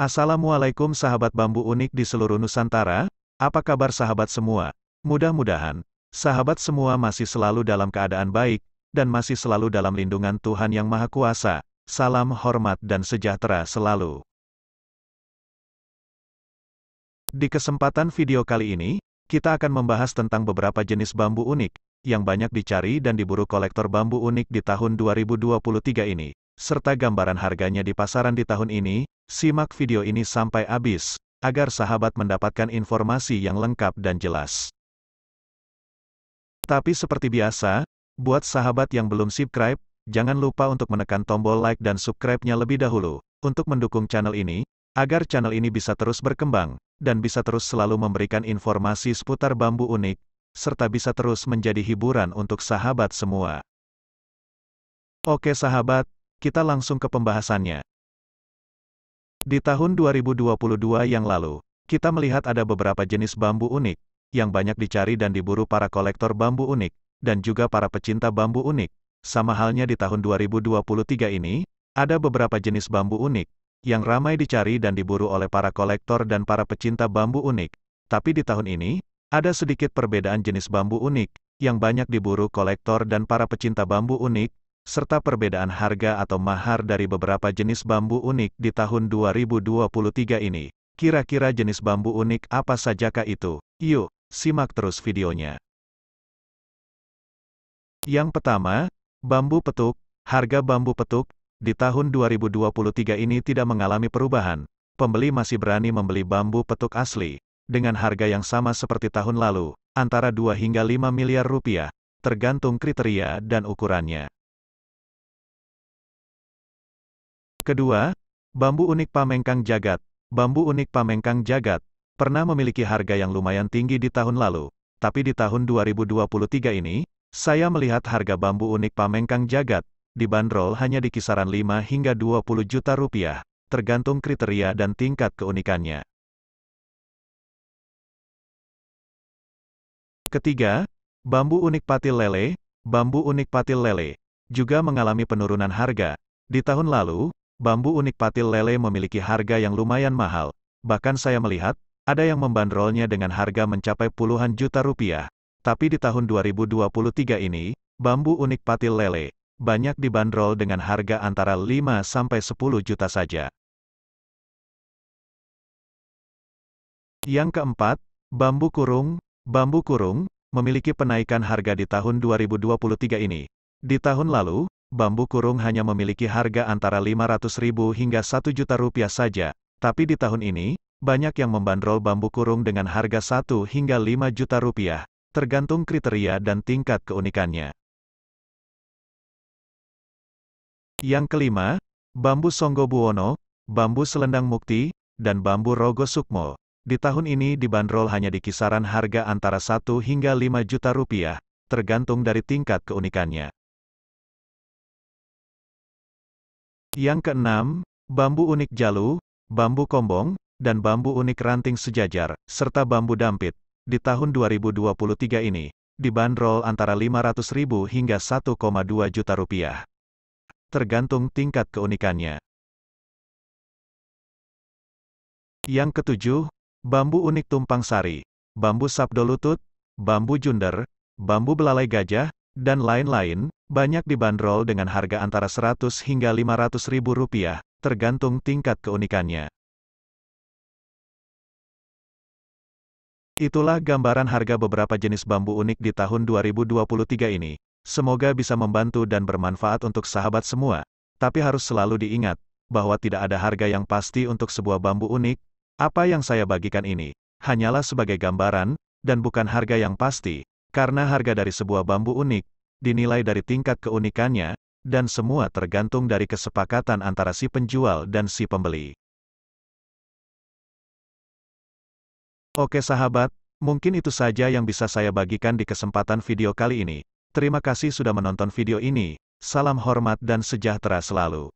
Assalamualaikum sahabat bambu unik di seluruh Nusantara, apa kabar sahabat semua? Mudah-mudahan, sahabat semua masih selalu dalam keadaan baik, dan masih selalu dalam lindungan Tuhan Yang Maha Kuasa. Salam hormat dan sejahtera selalu. Di kesempatan video kali ini, kita akan membahas tentang beberapa jenis bambu unik, yang banyak dicari dan diburu kolektor bambu unik di tahun 2023 ini, serta gambaran harganya di pasaran di tahun ini, Simak video ini sampai habis, agar sahabat mendapatkan informasi yang lengkap dan jelas. Tapi seperti biasa, buat sahabat yang belum subscribe, jangan lupa untuk menekan tombol like dan subscribe-nya lebih dahulu, untuk mendukung channel ini, agar channel ini bisa terus berkembang, dan bisa terus selalu memberikan informasi seputar bambu unik, serta bisa terus menjadi hiburan untuk sahabat semua. Oke sahabat, kita langsung ke pembahasannya. Di tahun 2022 yang lalu, kita melihat ada beberapa jenis bambu unik, yang banyak dicari dan diburu para kolektor bambu unik, dan juga para pecinta bambu unik. Sama halnya di tahun 2023 ini, ada beberapa jenis bambu unik, yang ramai dicari dan diburu oleh para kolektor dan para pecinta bambu unik. Tapi di tahun ini, ada sedikit perbedaan jenis bambu unik, yang banyak diburu kolektor dan para pecinta bambu unik, serta perbedaan harga atau mahar dari beberapa jenis bambu unik di tahun 2023 ini. Kira-kira jenis bambu unik apa sajakah itu? Yuk, simak terus videonya. Yang pertama, bambu petuk. Harga bambu petuk, di tahun 2023 ini tidak mengalami perubahan. Pembeli masih berani membeli bambu petuk asli, dengan harga yang sama seperti tahun lalu, antara 2 hingga 5 miliar rupiah, tergantung kriteria dan ukurannya. Kedua, bambu unik pamengkang jagat. Bambu unik pamengkang jagat, pernah memiliki harga yang lumayan tinggi di tahun lalu. Tapi di tahun 2023 ini, saya melihat harga bambu unik pamengkang jagat, dibanderol hanya di kisaran 5 hingga 20 juta rupiah, tergantung kriteria dan tingkat keunikannya. Ketiga, bambu unik patil lele, bambu unik patil lele, juga mengalami penurunan harga. Di tahun lalu, bambu unik patil lele memiliki harga yang lumayan mahal. Bahkan saya melihat, ada yang membandrolnya dengan harga mencapai puluhan juta rupiah. Tapi di tahun 2023 ini, bambu unik patil lele, banyak dibandrol dengan harga antara 5 sampai 10 juta saja. Yang keempat, bambu kurung. Bambu kurung, memiliki penaikan harga di tahun 2023 ini. Di tahun lalu, bambu kurung hanya memiliki harga antara 500 ribu hingga 1 juta rupiah saja, tapi di tahun ini, banyak yang membandrol bambu kurung dengan harga 1 hingga 5 juta rupiah, tergantung kriteria dan tingkat keunikannya. Yang kelima, bambu Songgo Buwono, bambu Selendang Mukti, dan bambu Rogo Sukmo. Di tahun ini dibanderol hanya di kisaran harga antara 1 hingga 5 juta rupiah, tergantung dari tingkat keunikannya. Yang keenam, bambu unik jalu, bambu kombong, dan bambu unik ranting sejajar, serta bambu dampit. Di tahun 2023 ini, dibanderol antara 500.000 hingga 1,2 juta rupiah. Tergantung tingkat keunikannya. Yang ketujuh, bambu unik tumpang sari, bambu sabdo lutut, bambu junder, bambu belalai gajah, dan lain-lain, banyak dibanderol dengan harga antara 100 hingga 500 ribu rupiah, tergantung tingkat keunikannya. Itulah gambaran harga beberapa jenis bambu unik di tahun 2023 ini. Semoga bisa membantu dan bermanfaat untuk sahabat semua. Tapi harus selalu diingat, bahwa tidak ada harga yang pasti untuk sebuah bambu unik, apa yang saya bagikan ini, hanyalah sebagai gambaran, dan bukan harga yang pasti, karena harga dari sebuah bambu unik, dinilai dari tingkat keunikannya, dan semua tergantung dari kesepakatan antara si penjual dan si pembeli. Oke sahabat, mungkin itu saja yang bisa saya bagikan di kesempatan video kali ini. Terima kasih sudah menonton video ini, salam hormat dan sejahtera selalu.